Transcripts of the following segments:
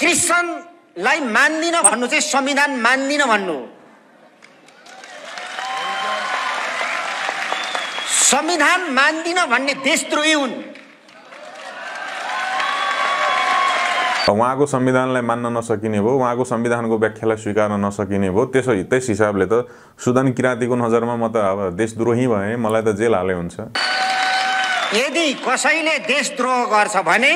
क्रिस्चियनलाई मान्दिन भन्नु चाहिँ संविधान मान्दिन भन्नु संविधान मान्दिन भन्ने देशद्रोही हुन् उहाँको संविधानलाई मान्न नसकिने भयो उहाँको संविधानको व्याख्यालाई स्वीकार्न नसकिने भयो त्यसो त्यस हिसाबले त सुदन किराँतीको नजरमा म त अब देशद्रोही भएँ मलाई त जेल हाले हुन्छ यदि कसैले देशद्रोह गर्छ भने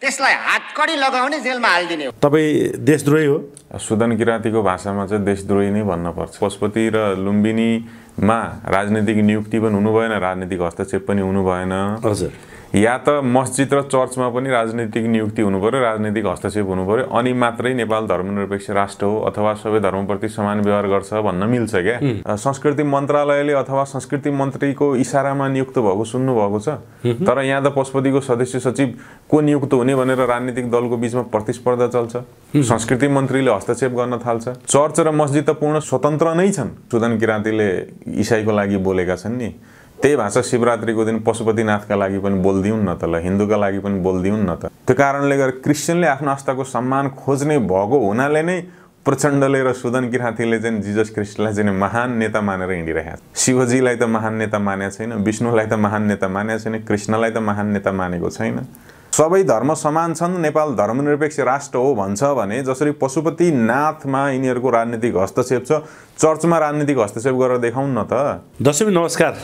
त्यसलाई हातकडी लगाउने जेलमा हालिदिने हो तपाईँ देशद्रोही हो सुदन किराँतीको भाषामा चाहिँ देशद्रोही नै भन्नपर्छ पशुपति र लुम्बिनीमा राजनीतिक नियुक्ति पनि हुनु भएन राजनीतिक हस्तक्षेप पनि हुनु भएन हजुर या त मस्जिद र चर्चमा पनि राजनीतिक नियुक्ति हुनु पऱ्यो राजनीतिक हस्तक्षेप हुनु पऱ्यो अनि मात्रै नेपाल धर्मनिरपेक्ष राष्ट्र हो अथवा सबै धर्मप्रति समान व्यवहार गर्छ भन्न मिल्छ क्या संस्कृति मन्त्रालयले अथवा संस्कृति मन्त्रीको इसारामा नियुक्त भएको सुन्नुभएको छ तर यहाँ त पशुपतिको सदस्य सचिव को नियुक्त हुने भनेर राजनीतिक दलको बिचमा प्रतिस्पर्धा चल्छ संस्कृति मन्त्रीले हस्तक्षेप गर्न थाल्छ चर्च र मस्जिद त पूर्ण स्वतन्त्र नै छन् सुदन किराँतीले इसाईको लागि बोलेका छन् नि त्यही भाषा शिवरात्रिको दिन पशुपतिनाथका लागि पनि बोलिदिउन् न त ल हिन्दूका लागि पनि बोलिदिउन् न त त्यो कारणले गर्दा क्रिस्चियनले आफ्नो आस्थाको सम्मान खोज्ने भएको हुनाले नै प्रचण्डले र सुदन किराँतीले चाहिँ जिजस क्रिस्टलाई चाहिँ महान नेता मानेर हिँडिरहेको छ शिवजीलाई त महान नेता मानेको छैन विष्णुलाई त महान नेता मानेको छैन कृष्णलाई त महान नेता मानेको छैन सबै धर्म समान छन् नेपाल धर्मनिरपेक्ष राष्ट्र हो भन्छ भने जसरी पशुपतिनाथमा यिनीहरूको राजनीतिक हस्तक्षेप छ चर्चमा राजनीतिक हस्तक्षेप गरेर देखाउन् न त दशमी नमस्कार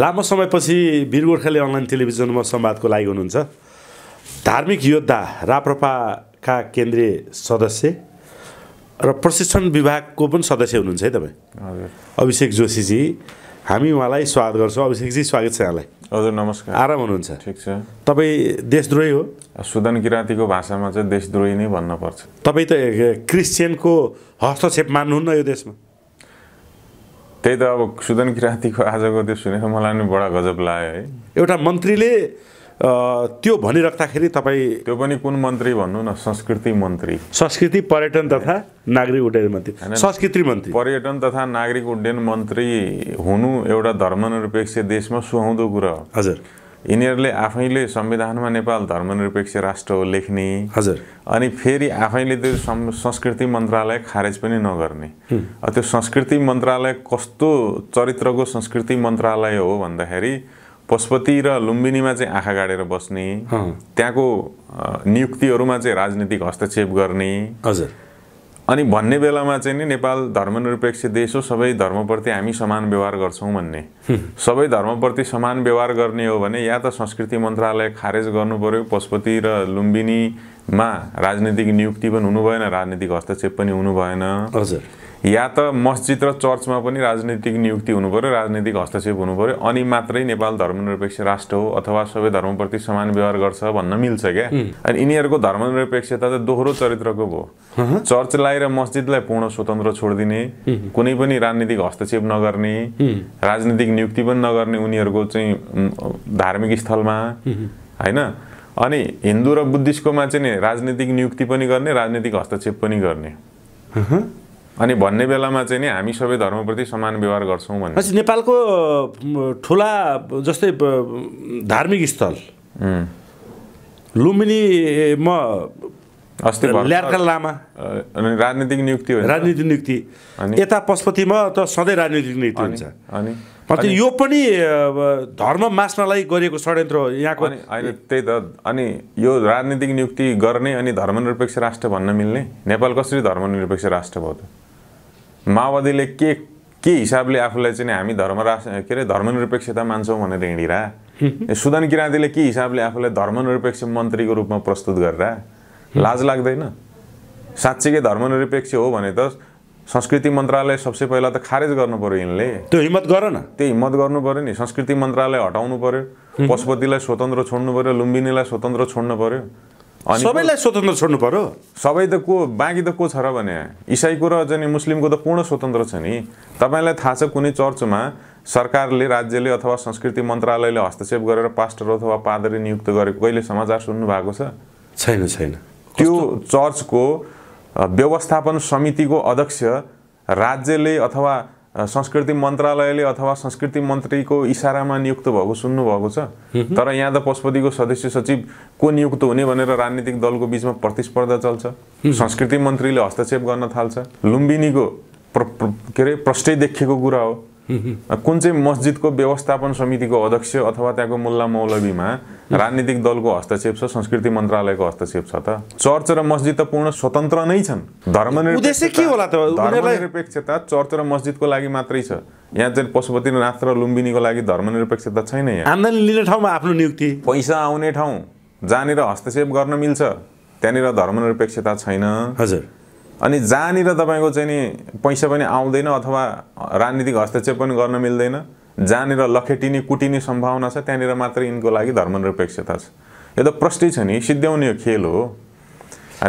लामो समयपछि वीर गोर्खाले अनलाइन टेलिभिजनमा संवादको लागि हुनुहुन्छ धार्मिक योद्धा राप्रपाका केन्द्रीय सदस्य र प्रशिक्षण विभागको पनि सदस्य हुनुहुन्छ है तपाईँ अभिषेक जोशीजी हामी उहाँलाई स्वागत गर्छौँ अभिषेकजी स्वागत छ यहाँलाई हजुर नमस्कार आराम हुनुहुन्छ ठिक छ तपाईँ देशद्रोही हो सुदन किराँतीको भाषामा चाहिँ देशद्रोही नै भन्नुपर्छ तपाईँ त क्रिस्चियनको हस्तक्षेप मान्नुहुन्न यो देशमा त्यही त अब सुदन किराँतीको आजको त्यो सुनेर मलाई पनि बडा गजब लाग्यो है एउटा मन्त्रीले त्यो भनिराख्दाखेरि तपाईँ त्यो पनि कुन मन्त्री भन्नु न संस्कृति मन्त्री संस्कृति पर्यटन तथा नागरिक उड्डयन मन्त्री संस्कृति मन्त्री पर्यटन तथा नागरिक उड्डयन मन्त्री हुनु एउटा धर्मनिरपेक्ष देशमा सुहाउँदो कुरा हो हजुर यिनीहरूले आफैले संविधानमा नेपाल धर्मनिरपेक्ष राष्ट्र हो लेख्ने हजुर अनि फेरि आफैले त्यो संस्कृति मन्त्रालय खारेज पनि नगर्ने त्यो संस्कृति मन्त्रालय कस्तो चरित्रको संस्कृति मन्त्रालय हो भन्दाखेरि पशुपति र लुम्बिनीमा चाहिँ आँखा गाडेर बस्ने त्यहाँको नियुक्तिहरूमा चाहिँ राजनीतिक हस्तक्षेप गर्ने हजुर अनि भन्ने बेलामा चाहिँ नि नेपाल धर्मनिरपेक्ष देश हो सबै धर्मप्रति हामी समान व्यवहार गर्छौँ भन्ने सबै धर्मप्रति समान व्यवहार गर्ने हो भने या त संस्कृति मन्त्रालय खारेज गर्नु पऱ्यो पशुपति र लुम्बिनीमा राजनीतिक नियुक्ति पनि हुनु भएन राजनीतिक हस्तक्षेप पनि हुनु भएन हजुर या त मस्जिद र चर्चमा पनि राजनीतिक नियुक्ति हुनु पऱ्यो राजनीतिक हस्तक्षेप हुनु पऱ्यो अनि मात्रै नेपाल धर्मनिरपेक्ष राष्ट्र हो अथवा सबै धर्मप्रति समान व्यवहार गर्छ भन्न मिल्छ क्या अनि यिनीहरूको धर्मनिरपेक्षता त दोहोरो चरित्रको भयो चर्चलाई र मस्जिदलाई पूर्ण स्वतन्त्र छोडिदिने कुनै पनि राजनीतिक हस्तक्षेप नगर्ने राजनीतिक नियुक्ति पनि नगर्ने उनीहरूको चाहिँ धार्मिक स्थलमा होइन अनि हिन्दू र बुद्धिस्टकोमा चाहिँ नि राजनीतिक नियुक्ति पनि गर्ने राजनीतिक हस्तक्षेप पनि गर्ने अनि भन्ने बेलामा चाहिँ नि हामी सबै धर्मप्रति समान व्यवहार गर्छौँ भने नेपालको ठुला जस्तै धार्मिक स्थल लुम्बिनीमा अस्ति ल्यार्का लामा राजनीतिक नियुक्ति राजनीतिक नियुक्ति यता पशुपतिमा त सधैँ राजनीतिक नियुक्ति हुन्छ अनि यो पनि धर्म मास्नलाई गरिएको षड्यन्त्र हो यहाँको अहिले त्यही त अनि यो राजनीतिक नियुक्ति गर्ने अनि धर्मनिरपेक्ष राष्ट्र भन्न मिल्ने नेपाल कसरी धर्मनिरपेक्ष राष्ट्र भयो त माओवादीले के के हिसाबले आफूलाई चाहिँ हामी धर्म के अरे धर्मनिरपेक्षता मान्छौँ भनेर हिँडिरह सुदन किराँतीले के हिसाबले आफूलाई धर्मनिरपेक्ष मन्त्रीको रूपमा प्रस्तुत गरेर लाज लाग्दैन साँच्चीकै धर्मनिरपेक्ष हो भने त संस्कृति मन्त्रालय सबसे पहिला त खारेज गर्नु पर्यो यिनले त्यो हिम्मत गर न त्यो हिम्मत गर्नु पर्यो नि संस्कृति मन्त्रालय हटाउनु पर्यो पशुपतिलाई स्वतन्त्र छोड्नु पर्यो लुम्बिनीलाई स्वतन्त्र छोड्नु पर्यो सबैलाई स्वतन्त्र छोड्नु पर्यो सबै त को बाँकी त को छ र भने इसाईको र जाने मुस्लिमको त पूर्ण स्वतन्त्र छ नि तपाईँलाई थाहा छ कुनै चर्चमा सरकारले राज्यले अथवा संस्कृति मन्त्रालयले हस्तक्षेप गरेर पास्टर अथवा पादरी नियुक्त गरेको कहिले समाचार सुन्नु भएको छ छैन छैन त्यो चर्चको व्यवस्थापन समितिको अध्यक्ष राज्यले अथवा संस्कृति मन्त्रालयले अथवा संस्कृति मन्त्रीको इसारामा नियुक्त भएको सुन्नुभएको छ तर यहाँ त पशुपतिको सदस्य सचिव को नियुक्त हुने भनेर राजनीतिक दलको बिचमा प्रतिस्पर्धा चल्छ संस्कृति मन्त्रीले हस्तक्षेप गर्न थाल्छ लुम्बिनीको प्र, प्र, के अरे प्रष्टै देखिएको कुरा हो कुन चाहिँ मस्जिदको व्यवस्थापन समितिको अध्यक्ष अथवा त्यहाँको मुल्ला मौलवीमा राजनीतिक दलको हस्तक्षेप छ संस्कृति मन्त्रालयको हस्तक्षेप छ त चर्च र मस्जिद त पूर्ण स्वतन्त्र नै छन् धर्मनिरपेक्षता चर्च र मस्जिदको लागि मात्रै छ यहाँ चाहिँ पशुपतिनाथ र लुम्बिनीको लागि धर्मनिरपेक्षता छैन यहाँ लिने ठाउँमा आफ्नो नियुक्ति पैसा आउने ठाउँ जहाँनिर हस्तक्षेप गर्न मिल्छ त्यहाँनिर धर्मनिरपेक्षता छैन हजुर अनि जहाँनिर तपाईँको चाहिँ नि पैसा पनि आउँदैन अथवा राजनीतिक हस्तक्षेप पनि गर्न मिल्दैन जहाँनिर लखेटिने कुटिने सम्भावना छ त्यहाँनिर मात्र यिनको लागि धर्मनिरपेक्षता छ यो त प्रष्टै छ नि सिद्ध्याउने खेल हो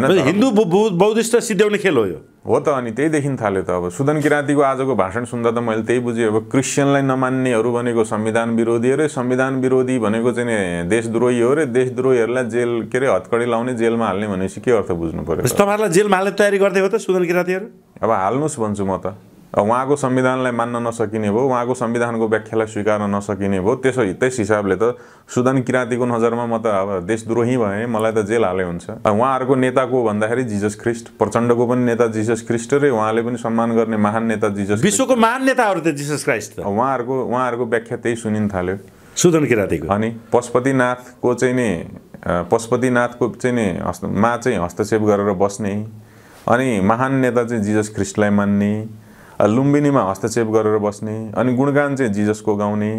होइन हिन्दू बौद्धिस्ट सिद्ध्याउने खेल हो यो हो त अनि त्यही देखिन थाल्यो त अब सुदन किराँतीको आजको भाषण सुन्दा त मैले त्यही बुझेँ अब क्रिस्चियनलाई नमान्नेहरू भनेको संविधान विरोधी अरे संविधान विरोधी भनेको चाहिँ देशद्रोही हो अरे देशद्रोहीहरूलाई जेल के अरे हत्कडी लाउने जेलमा हाल्ने भनेपछि के अर्थ बुझ्नु पऱ्यो तपाईँहरूलाई जेलमा हाल्ने तयारी गर्दै हो त सुदन किराँतीहरू अब हाल्नुहोस् भन्छु म त उहाँको संविधानलाई मान्न नसकिने भयो उहाँको संविधानको व्याख्यालाई स्वीकार्न नसकिने भयो त्यसो त्यस हिसाबले त सुदन किराँतीको नजरमा म त अब देशद्रोही भएँ मलाई त जेल हाले हुन्छ उहाँहरूको नेता को भन्दाखेरि जिजस ख्रिस्ट प्रचण्डको पनि नेता जिजस ख्रिस्ट रे उहाँले पनि सम्मान गर्ने महान नेता जिजस विश्वको महान नेताहरू त जिजस क्राइस्ट उहाँहरूको उहाँहरूको व्याख्या त्यही सुनिन थाल्यो सुदन किराँतीको अनि पशुपतिनाथको चाहिँ नि पशुपतिनाथको चाहिँ नि हस्त मा चाहिँ हस्तक्षेप गरेर बस्ने अनि महान नेता चाहिँ जिजस ख्रिस्टलाई मान्ने लुम्बिनीमा हस्तक्षेप गरेर बस्ने अनि गुणगान चाहिँ जिजसको गाउने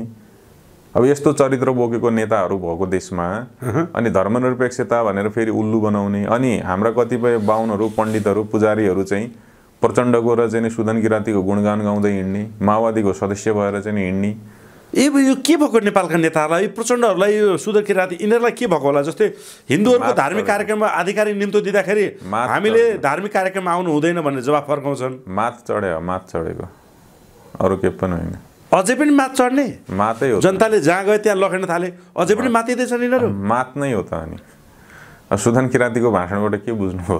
अब यस्तो चरित्र बोकेको नेताहरू भएको देशमा अनि धर्मनिरपेक्षता भनेर फेरि उल्लु बनाउने अनि हाम्रा कतिपय बाहुनहरू पण्डितहरू पुजारीहरू चाहिँ प्रचण्डको र चाहिँ सुदन किराँतीको गुणगान गाउँदै हिँड्ने माओवादीको सदस्य भएर चाहिँ हिँड्ने ए यो के भएको नेपालका नेताहरूलाई प्रचण्डहरूलाई यो सुदर किराँती यिनीहरूलाई के भएको होला जस्तै हिन्दूहरूको धार्मिक कार्यक्रममा आधिकारिक निम्तो दिँदाखेरि हामीले धार्मिक कार्यक्रममा आउनु हुँदैन भन्ने जवाब फर्काउँछन् माथ चढ्यो माथ चढेको अरू के पनि होइन अझै पनि माथ चढ्ने मातै हो जनताले जहाँ गयो त्यहाँ लखेन थाले अझै पनि माथिँदैछन् यिनीहरू मात नै हो त अनि सुदन किराँतीको भाषणबाट के बुझ्नु हो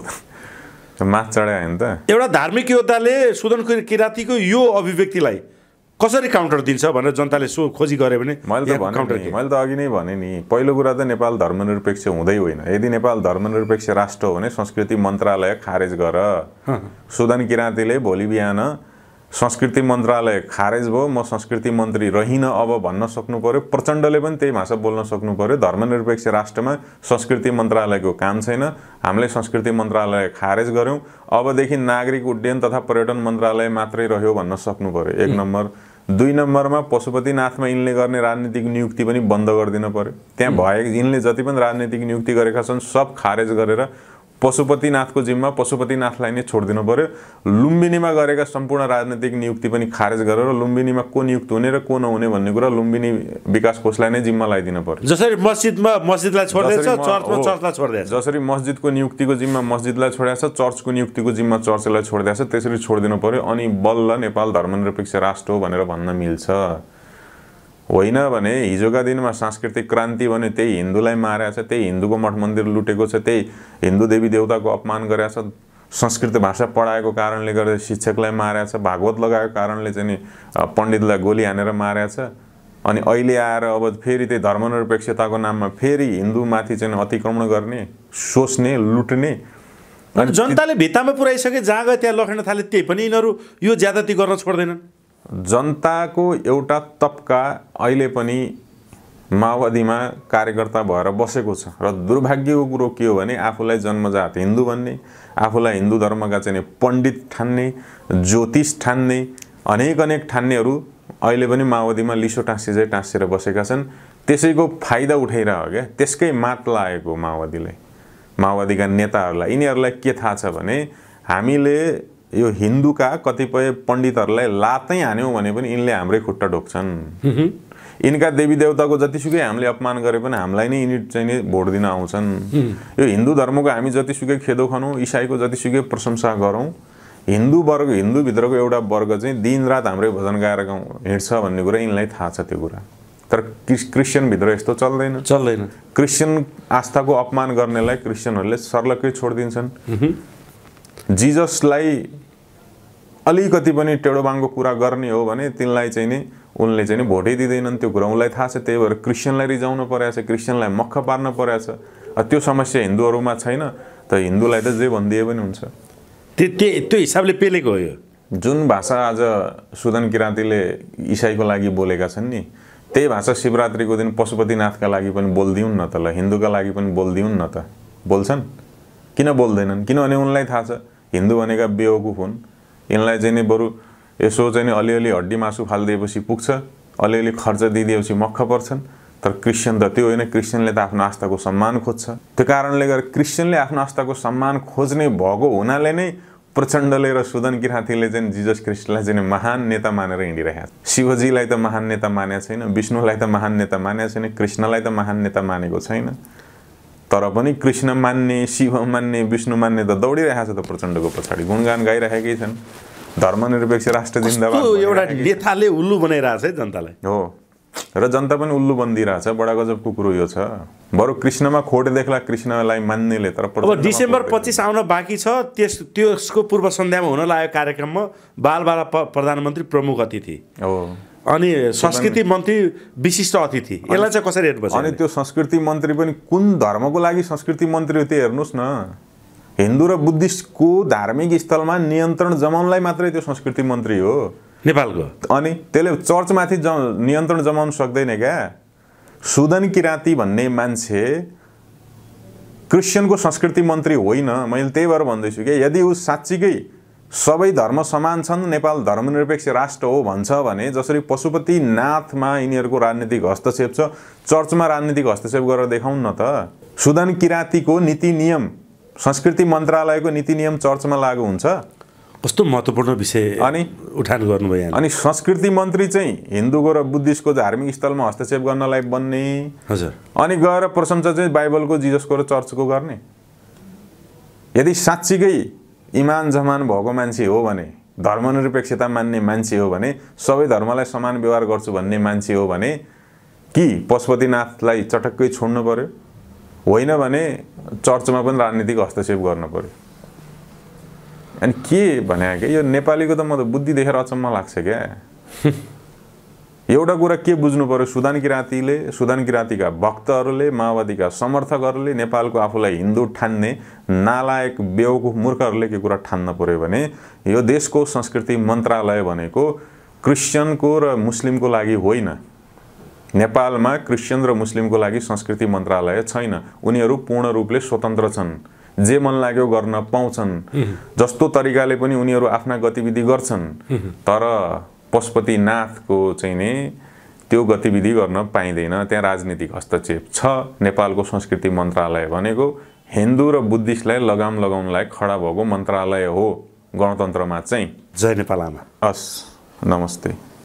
त माथ चढायो होइन त एउटा धार्मिक योद्धाले सुदन किराँतीको यो अभिव्यक्तिलाई कसरी काउन्टर दिन्छ भनेर जनताले सो खोजी गरे भने मैले त भने मैले त अघि नै भने नि पहिलो कुरा त नेपाल धर्मनिरपेक्ष हुँदै होइन यदि नेपाल धर्मनिरपेक्ष राष्ट्र हो भने संस्कृति मन्त्रालय खारेज गर सुदन किराँतीले भोलि बिहान संस्कृति मन्त्रालय खारेज भयो म संस्कृति मन्त्री रहिन अब भन्न सक्नु पऱ्यो प्रचण्डले पनि त्यही भाषा बोल्न सक्नु पऱ्यो धर्मनिरपेक्ष राष्ट्रमा संस्कृति मन्त्रालयको काम छैन हामीले संस्कृति मन्त्रालय खारेज गऱ्यौँ अबदेखि नागरिक उड्डयन तथा पर्यटन मन्त्रालय मात्रै रह्यो भन्न सक्नु पऱ्यो एक नम्बर दुई नम्बरमा पशुपतिनाथमा यिनले गर्ने राजनीतिक नियुक्ति पनि बन्द गरिदिनु पऱ्यो त्यहाँ भए यिनले जति पनि राजनीतिक नियुक्ति गरेका छन् सब खारेज गरेर पशुपतिनाथको जिम्मा पशुपतिनाथलाई नै छोडिदिनु पऱ्यो लुम्बिनीमा गरेका सम्पूर्ण राजनैतिक नियुक्ति पनि खारेज गरेर लुम्बिनीमा को नियुक्त हुने र को नहुने भन्ने कुरा लुम्बिनी विकास कोषलाई नै जिम्मा लगाइदिनु पर्यो जसरी मस्जिदमा मस्जिदलाई चर्चमा चर्चलाई छोडिदिएछ जसरी मस्जिदको नियुक्तिको जिम्मा मस्जिदलाई छोडिएको छ चर्चको नियुक्तिको जिम्मा चर्चलाई छोडिदिएको छ त्यसरी छोडिदिनु पऱ्यो अनि बल्ल नेपाल धर्मनिरपेक्ष राष्ट्र हो भनेर भन्न मिल्छ होइन भने हिजोका दिनमा सांस्कृतिक क्रान्ति भने त्यही हिन्दूलाई मारेको छ त्यही हिन्दूको मठ मन्दिर लुटेको छ त्यही हिन्दू देवी देवताको अपमान गरेको छ संस्कृत भाषा पढाएको कारणले गर्दा शिक्षकलाई मारेको छ भागवत लगाएको कारणले चाहिँ पण्डितलाई गोली हानेर मारेको छ अनि अहिले आएर अब फेरि त्यही धर्मनिरपेक्षताको नाममा फेरि हिन्दूमाथि चाहिँ अतिक्रमण गर्ने सोच्ने लुट्ने अनि जनताले भित्तामा पुऱ्याइसके जहाँ गए त्यहाँ लखेन थाले त्यही पनि यिनीहरू यो ज्यादाती गर्न छोड्दैनन् जनताको एउटा तप्का अहिले पनि माओवादीमा कार्यकर्ता भएर बसेको छ र दुर्भाग्यको कुरो के हो भने आफूलाई जन्मजात हिन्दू भन्ने आफूलाई हिन्दू धर्मका चाहिँ पण्डित ठान्ने ज्योतिष ठान्ने अनेक अनेक ठान्नेहरू अहिले पनि माओवादीमा लिसो चाहिँ टाँसेर बसेका छन् त्यसैको फाइदा उठाइरह क्या त्यसकै मात लागेको माओवादीलाई माओवादीका नेताहरूलाई यिनीहरूलाई के थाहा छ भने हामीले यो हिन्दूका कतिपय पण्डितहरूलाई लातै हान्यौँ भने पनि यिनले हाम्रै खुट्टा ढोक्छन् यिनका देवी देवताको जतिसुकै हामीले अपमान गरे पनि हामीलाई नै यिनी चाहिँ नि भोट दिन आउँछन् यो हिन्दू धर्मको हामी जतिसुकै खेदो खनौँ इसाईको जतिसुकै प्रशंसा गरौँ हिन्दू वर्ग हिन्दूभित्रको एउटा वर्ग चाहिँ दिनरात हाम्रै भजन गाएर गाउँ हिँड्छ भन्ने कुरा यिनलाई थाहा छ त्यो कुरा तर क्रिस क्रिस्चियनभित्र यस्तो चल्दैन चल्दैन क्रिस्चियन आस्थाको अपमान गर्नेलाई क्रिस्चियनहरूले सर्लकै छोडिदिन्छन् जिजसलाई अलिकति पनि बाङ्गो कुरा गर्ने हो भने तिनलाई चाहिँ नि उनले चाहिँ नि भोटै दिँदैनन् त्यो कुरा उनलाई थाहा छ त्यही भएर क्रिस्चियनलाई रिजाउनु परेको छ क्रिस्चियनलाई मख पार्न परेको छ त्यो समस्या हिन्दूहरूमा छैन त हिन्दूलाई त जे भनिदिए पनि हुन्छ त्यो त्यो हिसाबले पेलेको हो यो जुन भाषा आज सुदन किराँतीले इसाईको लागि बोलेका छन् नि त्यही भाषा शिवरात्रिको दिन पशुपतिनाथका लागि पनि बोलिदिउन् न त ल हिन्दूका लागि पनि बोलिदिउन् न त बोल्छन् किन बोल्दैनन् किनभने उनलाई थाहा छ हिन्दू भनेका बेवकुफ हुन् यिनलाई चाहिँ नि बरु यसो चाहिँ नि अलिअलि हड्डी मासु फालिदिएपछि पुग्छ अलिअलि खर्च दिइदिएपछि मख पर्छन् तर क्रिस्चियन त त्यो होइन क्रिस्चियनले त आफ्नो आस्थाको सम्मान खोज्छ त्यो कारणले गर्दा क्रिस्चियनले आफ्नो आस्थाको सम्मान खोज्ने भएको हुनाले नै प्रचण्डले र सुदन किराँतीले चाहिँ जिजस क्रिस्टलाई चाहिँ महान नेता मानेर हिँडिरहेको छ शिवजीलाई त महान नेता मानेको छैन विष्णुलाई त महान नेता मानेको छैन कृष्णलाई त महान नेता मानेको छैन तर पनि कृष्ण मान्ने शिव मान्ने विष्णु मान्ने त दौडिरहेको छ त प्रचण्डको पछाडि गुणगान गाइरहेकै छन् धर्मनिरपेक्ष राष्ट्र जिन्दाबाद एउटा नेताले उल्लु बनाइरहेछ है जनतालाई हो र जनता पनि उल्लु बनिदिइरहेछ बडा गजबको कुरो यो छ बरु कृष्णमा खोट देख्ला कृष्णलाई मान्नेले तर अब डिसेम्बर पच्चिस आउन बाँकी छ त्यस त्यसको पूर्व सन्ध्यामा हुन लाग्यो कार्यक्रममा बालबाला प्रधानमन्त्री प्रमुख अतिथि हो अनि संस्कृति मन्त्री विशिष्ट अतिथि यसलाई चाहिँ कसरी हेर्नुपर्छ अनि त्यो संस्कृति मन्त्री पनि कुन धर्मको लागि संस्कृति मन्त्री हो त्यो हेर्नुहोस् न हिन्दू र बुद्धिस्टको धार्मिक स्थलमा नियन्त्रण जमाउनलाई मात्रै त्यो संस्कृति मन्त्री हो नेपालको अनि त्यसले चर्चमाथि ज नियन्त्रण जमाउन सक्दैन क्या सुदन किराँती भन्ने मान्छे क्रिस्चियनको संस्कृति मन्त्री होइन मैले त्यही भएर भन्दैछु कि यदि ऊ साँच्चीकै सबै धर्म समान छन् नेपाल धर्मनिरपेक्ष राष्ट्र हो भन्छ भने जसरी पशुपतिनाथमा यिनीहरूको राजनीतिक हस्तक्षेप छ चर्चमा राजनीतिक हस्तक्षेप गरेर देखाउन् न त सुदन किराँतीको नीति नियम संस्कृति मन्त्रालयको नीति नियम चर्चमा लागु हुन्छ कस्तो महत्त्वपूर्ण विषय अनि उठान गर्नुभयो अनि संस्कृति मन्त्री चाहिँ हिन्दूको र बुद्धिस्टको धार्मिक स्थलमा हस्तक्षेप गर्नलाई बन्ने हजुर अनि गएर प्रशंसा चाहिँ बाइबलको जिजसको र चर्चको गर्ने यदि साँच्चीकै इमान जमान भएको मान्छे हो भने धर्मनिरपेक्षता मान्ने मान्छे हो भने सबै धर्मलाई समान व्यवहार गर्छु भन्ने मान्छे हो भने कि पशुपतिनाथलाई चटक्कै छोड्नु पऱ्यो होइन भने चर्चमा पनि राजनीतिक हस्तक्षेप गर्नु पऱ्यो अनि के भने क्या यो नेपालीको त म त बुद्धि देखेर अचम्म लाग्छ क्या एउटा कुरा के बुझ्नु पऱ्यो सुदान किराँतीले सुदान किराँतीका भक्तहरूले माओवादीका समर्थकहरूले नेपालको आफूलाई हिन्दू ठान्ने नालायक बेउको मूर्खहरूले के कुरा ठान्न पर्यो भने यो देशको संस्कृति मन्त्रालय भनेको क्रिस्चियनको र मुस्लिमको लागि होइन नेपालमा क्रिस्चियन र मुस्लिमको लागि संस्कृति मन्त्रालय छैन उनीहरू पूर्ण रूपले स्वतन्त्र छन् जे मन लाग्यो गर्न पाउँछन् जस्तो तरिकाले पनि उनीहरू आफ्ना गतिविधि गर्छन् तर पशुपतिनाथको चाहिँ नि त्यो गतिविधि गर्न पाइँदैन त्यहाँ राजनीतिक हस्तक्षेप छ नेपालको संस्कृति मन्त्रालय भनेको हिन्दू र बुद्धिस्टलाई लगाम लगाउनलाई खडा भएको मन्त्रालय हो गणतन्त्रमा चाहिँ जय नेपाल आमा हस् नमस्ते